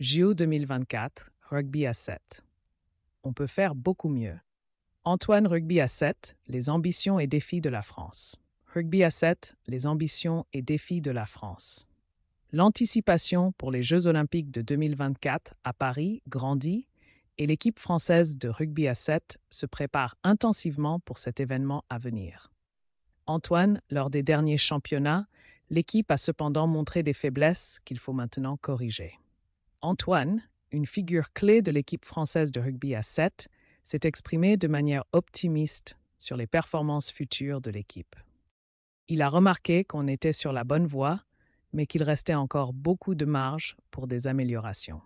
JO 2024, rugby à 7. On peut faire beaucoup mieux. Antoine Rugby à 7, les ambitions et défis de la France. Rugby à 7, les ambitions et défis de la France. L'anticipation pour les Jeux olympiques de 2024 à Paris grandit et l'équipe française de rugby à 7 se prépare intensivement pour cet événement à venir. Antoine, lors des derniers championnats, l'équipe a cependant montré des faiblesses qu'il faut maintenant corriger. Antoine, une figure clé de l'équipe française de rugby à 7, s'est exprimé de manière optimiste sur les performances futures de l'équipe. Il a remarqué qu'on était sur la bonne voie, mais qu'il restait encore beaucoup de marge pour des améliorations.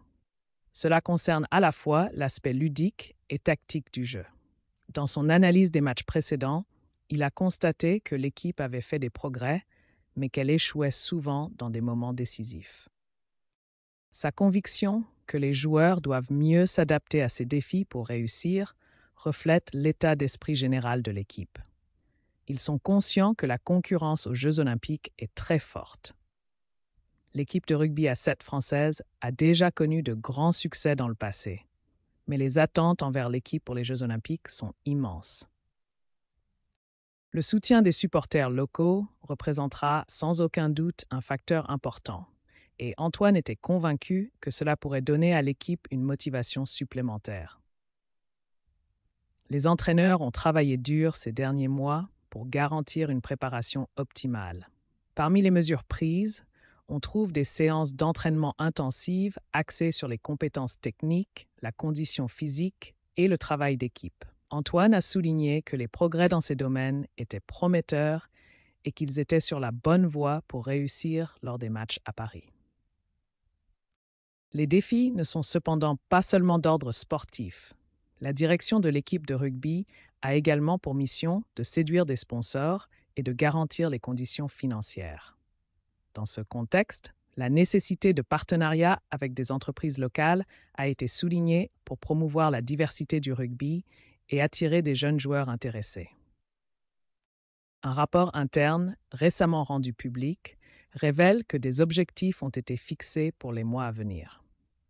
Cela concerne à la fois l'aspect ludique et tactique du jeu. Dans son analyse des matchs précédents, il a constaté que l'équipe avait fait des progrès, mais qu'elle échouait souvent dans des moments décisifs. Sa conviction que les joueurs doivent mieux s'adapter à ces défis pour réussir reflète l'état d'esprit général de l'équipe. Ils sont conscients que la concurrence aux Jeux olympiques est très forte. L'équipe de rugby à 7 française a déjà connu de grands succès dans le passé, mais les attentes envers l'équipe pour les Jeux olympiques sont immenses. Le soutien des supporters locaux représentera sans aucun doute un facteur important et Antoine était convaincu que cela pourrait donner à l'équipe une motivation supplémentaire. Les entraîneurs ont travaillé dur ces derniers mois pour garantir une préparation optimale. Parmi les mesures prises, on trouve des séances d'entraînement intensives axées sur les compétences techniques, la condition physique et le travail d'équipe. Antoine a souligné que les progrès dans ces domaines étaient prometteurs et qu'ils étaient sur la bonne voie pour réussir lors des matchs à Paris. Les défis ne sont cependant pas seulement d'ordre sportif. La direction de l'équipe de rugby a également pour mission de séduire des sponsors et de garantir les conditions financières. Dans ce contexte, la nécessité de partenariats avec des entreprises locales a été soulignée pour promouvoir la diversité du rugby et attirer des jeunes joueurs intéressés. Un rapport interne, récemment rendu public, révèle que des objectifs ont été fixés pour les mois à venir.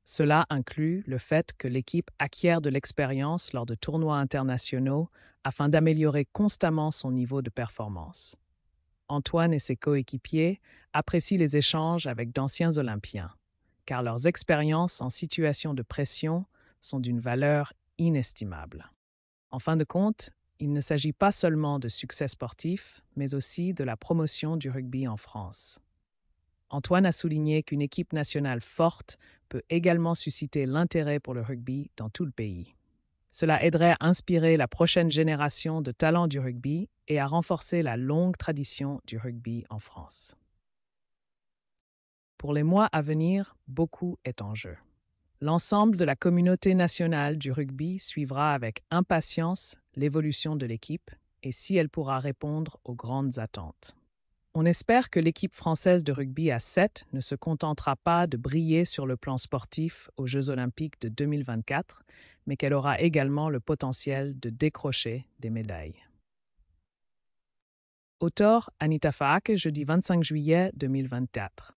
Cela inclut le fait que l'équipe acquiert de l'expérience lors de tournois internationaux afin d'améliorer constamment son niveau de performance. Antoine et ses coéquipiers apprécient les échanges avec d'anciens Olympiens, car leurs expériences en situation de pression sont d'une valeur inestimable. En fin de compte, il ne s'agit pas seulement de succès sportif, mais aussi de la promotion du rugby en France. Antoine a souligné qu'une équipe nationale forte également susciter l'intérêt pour le rugby dans tout le pays. Cela aiderait à inspirer la prochaine génération de talents du rugby et à renforcer la longue tradition du rugby en France. Pour les mois à venir, beaucoup est en jeu. L'ensemble de la communauté nationale du rugby suivra avec impatience l'évolution de l'équipe et si elle pourra répondre aux grandes attentes. On espère que l'équipe française de rugby à 7 ne se contentera pas de briller sur le plan sportif aux Jeux olympiques de 2024, mais qu'elle aura également le potentiel de décrocher des médailles. Auteur Anita Faak, jeudi 25 juillet 2024.